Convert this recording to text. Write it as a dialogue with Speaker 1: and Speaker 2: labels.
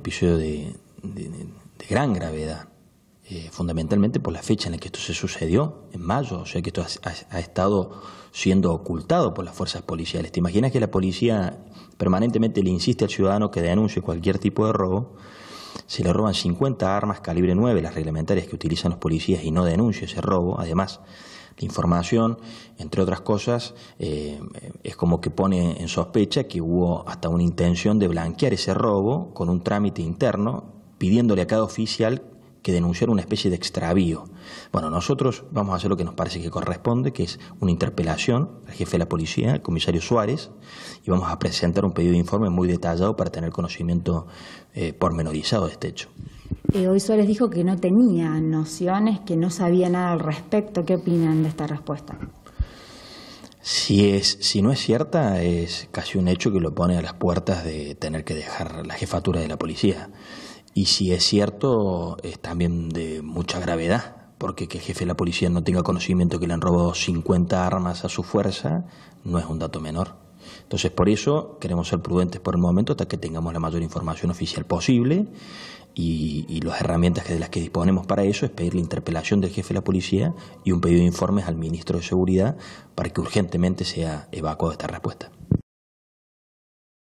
Speaker 1: episodio de, gran gravedad, eh, fundamentalmente por la fecha en la que esto se sucedió, en mayo, o sea que esto ha, estado siendo ocultado por las fuerzas policiales. ¿Te imaginas que la policía permanentemente le insiste al ciudadano que denuncie cualquier tipo de robo? Se le roban 50 armas calibre 9, las reglamentarias que utilizan los policías, y no denuncie ese robo. Además, la información, entre otras cosas, eh, es como que pone en sospecha que hubo hasta una intención de blanquear ese robo con un trámite interno, pidiéndole a cada oficial que denunciara una especie de extravío. Bueno, nosotros vamos a hacer lo que nos parece que corresponde, que es una interpelación al jefe de la policía, el comisario Suárez, y vamos a presentar un pedido de informe muy detallado para tener conocimiento eh, pormenorizado de este hecho
Speaker 2: eh, hoy Suárez dijo que no tenía nociones, que no sabía nada al respecto. ¿Qué opinan de esta respuesta?
Speaker 1: Si, es, si no es cierta, es casi un hecho que lo pone a las puertas de tener que dejar la jefatura de la policía. Y si es cierto, es también de mucha gravedad, porque que el jefe de la policía no tenga conocimiento que le han robado 50 armas a su fuerza no es un dato menor. Entonces, por eso queremos ser prudentes por el momento hasta que tengamos la mayor información oficial posible y, las herramientas que, de las que disponemos para eso es pedir la interpelación del jefe de la policía y un pedido de informes al ministro de Seguridad para que urgentemente sea evacuado esta respuesta.